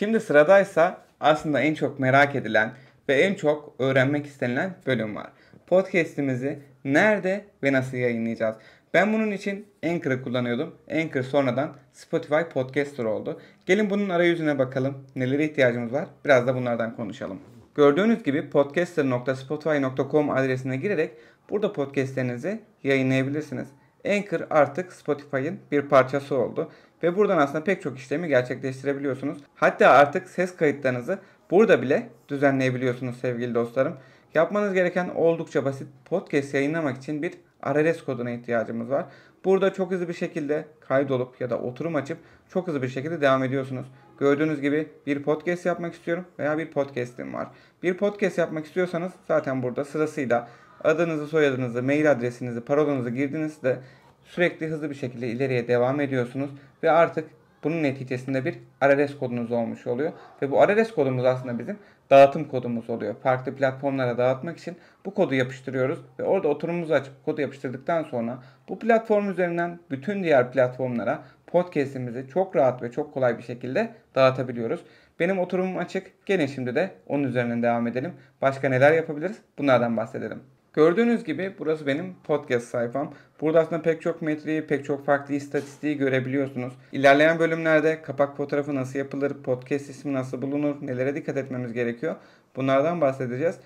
Şimdi sıradaysa aslında en çok merak edilen ve en çok öğrenmek istenilen bölüm var. Podcast'imizi nerede ve nasıl yayınlayacağız? Ben bunun için Anchor'ı kullanıyordum. Anchor sonradan Spotify Podcaster oldu. Gelin bunun arayüzüne bakalım. Nelere ihtiyacımız var? Biraz da bunlardan konuşalım. Gördüğünüz gibi podcaster.spotify.com adresine girerek burada podcastlerinizi yayınlayabilirsiniz. Anchor artık Spotify'ın bir parçası oldu. Ve buradan aslında pek çok işlemi gerçekleştirebiliyorsunuz. Hatta artık ses kayıtlarınızı burada bile düzenleyebiliyorsunuz sevgili dostlarım. Yapmanız gereken oldukça basit podcast yayınlamak için bir RRS koduna ihtiyacımız var. Burada çok hızlı bir şekilde kaydolup ya da oturum açıp çok hızlı bir şekilde devam ediyorsunuz. Gördüğünüz gibi bir podcast yapmak istiyorum veya bir podcast'im var. Bir podcast yapmak istiyorsanız zaten burada sırasıyla adınızı, soyadınızı, mail adresinizi, parolanızı girdiniz de sürekli hızlı bir şekilde ileriye devam ediyorsunuz ve artık bunun neticesinde bir RRS kodunuz olmuş oluyor. Ve bu RRS kodumuz aslında bizim dağıtım kodumuz oluyor. Farklı platformlara dağıtmak için bu kodu yapıştırıyoruz ve orada oturumumuzu açıp kodu yapıştırdıktan sonra bu platform üzerinden bütün diğer platformlara podcast'imizi çok rahat ve çok kolay bir şekilde dağıtabiliyoruz. Benim oturumum açık. Gene şimdi de onun üzerinden devam edelim. Başka neler yapabiliriz? Bunlardan bahsedelim. Gördüğünüz gibi burası benim podcast sayfam. Burada aslında pek çok metriyi, pek çok farklı istatistiği görebiliyorsunuz. İlerleyen bölümlerde kapak fotoğrafı nasıl yapılır, podcast ismi nasıl bulunur, nelere dikkat etmemiz gerekiyor bunlardan bahsedeceğiz.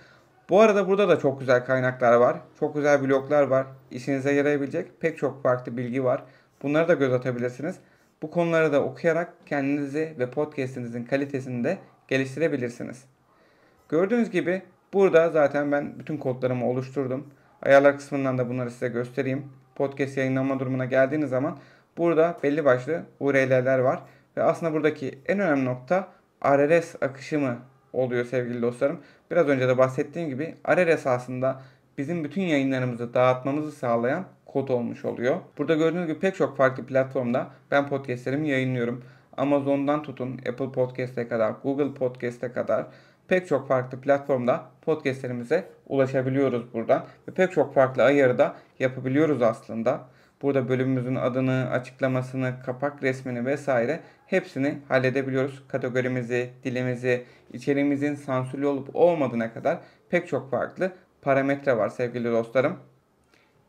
Bu arada burada da çok güzel kaynaklar var. Çok güzel bloglar var. İşinize yarayabilecek pek çok farklı bilgi var. Bunları da göz atabilirsiniz. Bu konuları da okuyarak kendinizi ve podcast'inizin kalitesini de geliştirebilirsiniz. Gördüğünüz gibi Burada zaten ben bütün kodlarımı oluşturdum. Ayarlar kısmından da bunları size göstereyim. Podcast yayınlanma durumuna geldiğiniz zaman burada belli başlı URL'ler var. Ve aslında buradaki en önemli nokta RRS akışımı oluyor sevgili dostlarım. Biraz önce de bahsettiğim gibi RRS aslında bizim bütün yayınlarımızı dağıtmamızı sağlayan kod olmuş oluyor. Burada gördüğünüz gibi pek çok farklı platformda ben podcastlerimi yayınlıyorum. Amazon'dan tutun Apple Podcast'e kadar, Google Podcast'e kadar pek çok farklı platformda podcastlerimize ulaşabiliyoruz buradan. Ve pek çok farklı ayarı da yapabiliyoruz aslında. Burada bölümümüzün adını, açıklamasını, kapak resmini vesaire hepsini halledebiliyoruz. Kategorimizi, dilimizi, içeriğimizin sansürlü olup olmadığına kadar pek çok farklı parametre var sevgili dostlarım.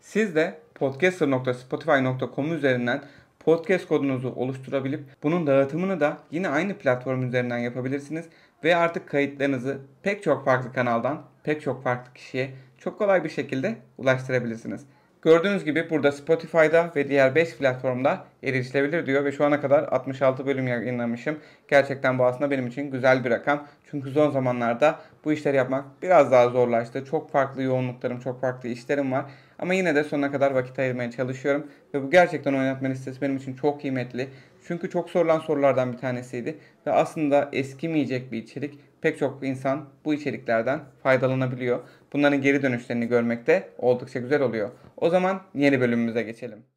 Siz de podcaster.spotify.com üzerinden podcast kodunuzu oluşturabilip bunun dağıtımını da yine aynı platform üzerinden yapabilirsiniz ve artık kayıtlarınızı pek çok farklı kanaldan pek çok farklı kişiye çok kolay bir şekilde ulaştırabilirsiniz. Gördüğünüz gibi burada Spotify'da ve diğer 5 platformda erişilebilir diyor ve şu ana kadar 66 bölüm yayınlamışım. Gerçekten bu aslında benim için güzel bir rakam. Çünkü son zamanlarda bu işleri yapmak biraz daha zorlaştı. Çok farklı yoğunluklarım, çok farklı işlerim var ama yine de sonuna kadar vakit ayırmaya çalışıyorum. Ve bu gerçekten oynatma listesi benim için çok kıymetli. Çünkü çok sorulan sorulardan bir tanesiydi. Ve aslında eskimeyecek bir içerik. Pek çok insan bu içeriklerden faydalanabiliyor. Bunların geri dönüşlerini görmek de oldukça güzel oluyor. O zaman yeni bölümümüze geçelim.